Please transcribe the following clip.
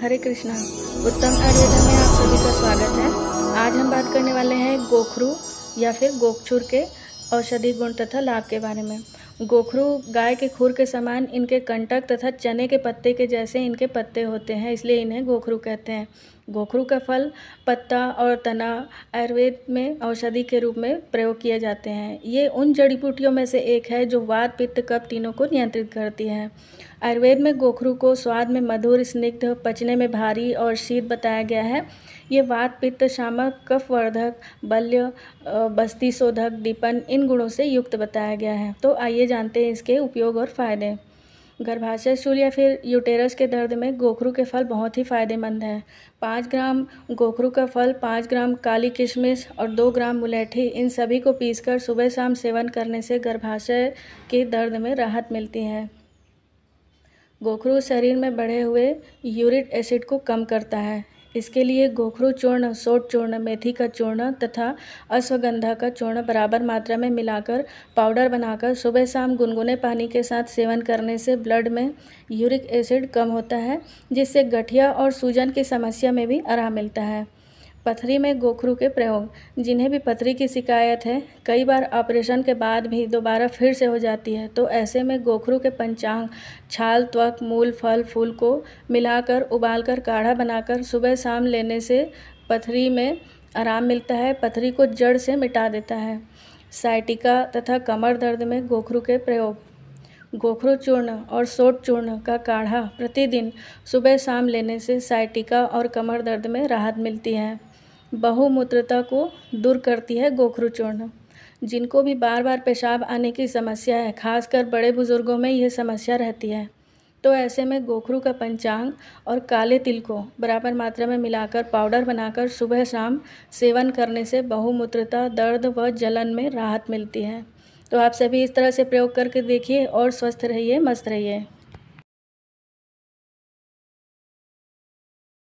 हरे कृष्णा उत्तम आयुर्वेदा में आप सभी का स्वागत है आज हम बात करने वाले हैं गोखरू या फिर गोखचूर के औषधि गुण तथा लाभ के बारे में गोखरू गाय के खुर के समान इनके कंटक तथा चने के पत्ते के जैसे इनके पत्ते होते हैं इसलिए इन्हें गोखरू कहते हैं गोखरू का फल पत्ता और तना आयुर्वेद में औषधि के रूप में प्रयोग किए जाते हैं ये उन जड़ी बूटियों में से एक है जो वात पित्त कप तीनों को नियंत्रित करती है आयुर्वेद में गोखरू को स्वाद में मधुर स्निग्ध पचने में भारी और शीत बताया गया है ये वात पित्त शामक कफवर्धक बल्य बस्ती शोधक दीपन इन गुणों से युक्त बताया गया है तो आइए जानते हैं इसके उपयोग और फ़ायदे गर्भाशय शूल या फिर यूटेरस के दर्द में गोखरू के फल बहुत ही फ़ायदेमंद हैं पाँच ग्राम गोखरू का फल पाँच ग्राम काली किशमिश और दो ग्राम मुलेठी इन सभी को पीसकर सुबह शाम सेवन करने से गर्भाशय के दर्द में राहत मिलती है गोखरू शरीर में बढ़े हुए यूरिक एसिड को कम करता है इसके लिए गोखरू चूर्ण सोट चूर्ण मेथी का चूर्ण तथा अश्वगंधा का चूर्ण बराबर मात्रा में मिलाकर पाउडर बनाकर सुबह शाम गुनगुने पानी के साथ सेवन करने से ब्लड में यूरिक एसिड कम होता है जिससे गठिया और सूजन की समस्या में भी आराम मिलता है पथरी में गोखरू के प्रयोग जिन्हें भी पथरी की शिकायत है कई बार ऑपरेशन के बाद भी दोबारा फिर से हो जाती है तो ऐसे में गोखरू के पंचांग छाल त्वक मूल फल फूल को मिलाकर उबालकर काढ़ा बनाकर सुबह शाम लेने से पथरी में आराम मिलता है पथरी को जड़ से मिटा देता है साइटिका तथा कमर दर्द में गोखरू के प्रयोग गोखरू चूर्ण और सोट चूर्ण का काढ़ा प्रतिदिन सुबह शाम लेने से साइटिका और कमर दर्द में राहत मिलती है बहुमूत्रता को दूर करती है गोखरू चूर्ण जिनको भी बार बार पेशाब आने की समस्या है खासकर बड़े बुज़ुर्गों में यह समस्या रहती है तो ऐसे में गोखरू का पंचांग और काले तिल को बराबर मात्रा में मिलाकर पाउडर बनाकर सुबह शाम सेवन करने से बहुमूत्रता दर्द व जलन में राहत मिलती है तो आप सभी इस तरह से प्रयोग करके देखिए और स्वस्थ रहिए मस्त रहिए